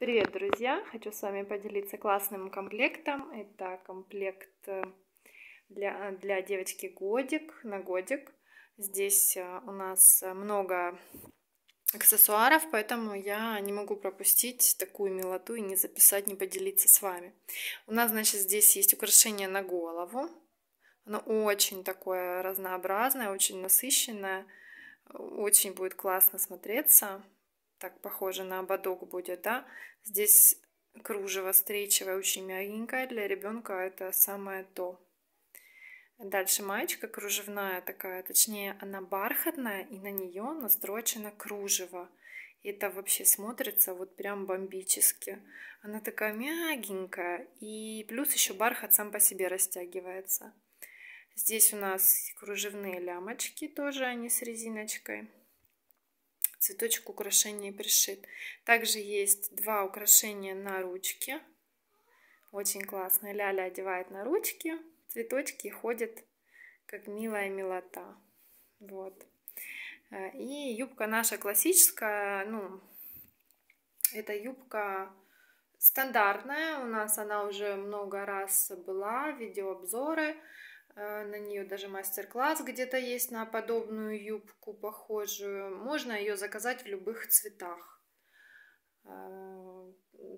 Привет, друзья! Хочу с вами поделиться классным комплектом. Это комплект э, для, э, для девочки годик на годик. Здесь э, у нас много аксессуаров, поэтому я не могу пропустить такую милоту и не записать, не поделиться с вами. У нас, значит, здесь есть украшение на голову. Оно очень такое разнообразное, очень насыщенное. Очень будет классно смотреться так похоже на ободок будет, да? Здесь кружево встречевое, очень мягенькое. Для ребенка это самое то. Дальше маечка кружевная такая, точнее она бархатная, и на нее настрочено кружево. И это вообще смотрится вот прям бомбически. Она такая мягенькая, и плюс еще бархат сам по себе растягивается. Здесь у нас кружевные лямочки, тоже они с резиночкой цветочек украшения пришит. Также есть два украшения на ручке. Очень классно. Ляля одевает на ручки, цветочки и ходит как милая милота. Вот. Э, и юбка наша классическая, ну, это юбка стандартная, у нас она уже много раз была, видеообзоры. обзоры Э, на нее даже мастер-класс где-то есть на подобную юбку похожую. Можно ее заказать в любых цветах. Э,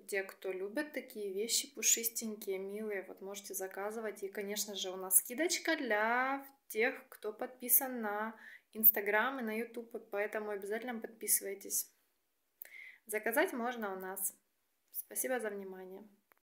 те, кто любят такие вещи пушистенькие, милые, вот можете заказывать. И, конечно же, у нас скидочка для тех, кто подписан на Инстаграм и на Ютуб, поэтому обязательно подписывайтесь. Заказать можно у нас. Спасибо за внимание.